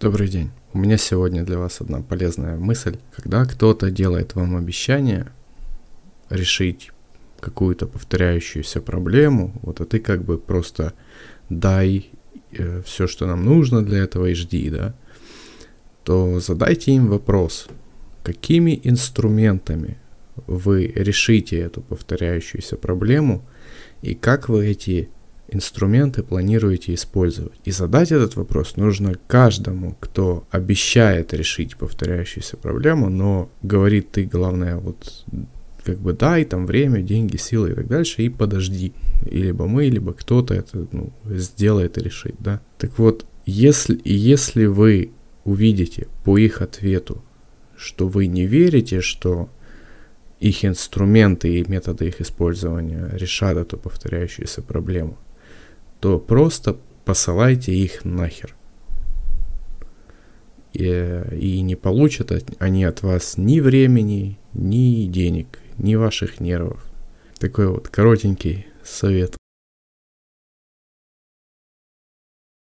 Добрый день. У меня сегодня для вас одна полезная мысль. Когда кто-то делает вам обещание решить какую-то повторяющуюся проблему, вот а ты как бы просто дай э, все, что нам нужно для этого и жди, да, то задайте им вопрос, какими инструментами вы решите эту повторяющуюся проблему и как вы эти инструменты планируете использовать. И задать этот вопрос нужно каждому, кто обещает решить повторяющуюся проблему, но говорит ты, главное, вот как бы дай там время, деньги, силы и так дальше, и подожди. И либо мы, либо кто-то это ну, сделает и решит, да. Так вот, если, если вы увидите по их ответу, что вы не верите, что их инструменты и методы их использования решат эту повторяющуюся проблему, то просто посылайте их нахер. И, и не получат они от вас ни времени, ни денег, ни ваших нервов. Такой вот коротенький совет.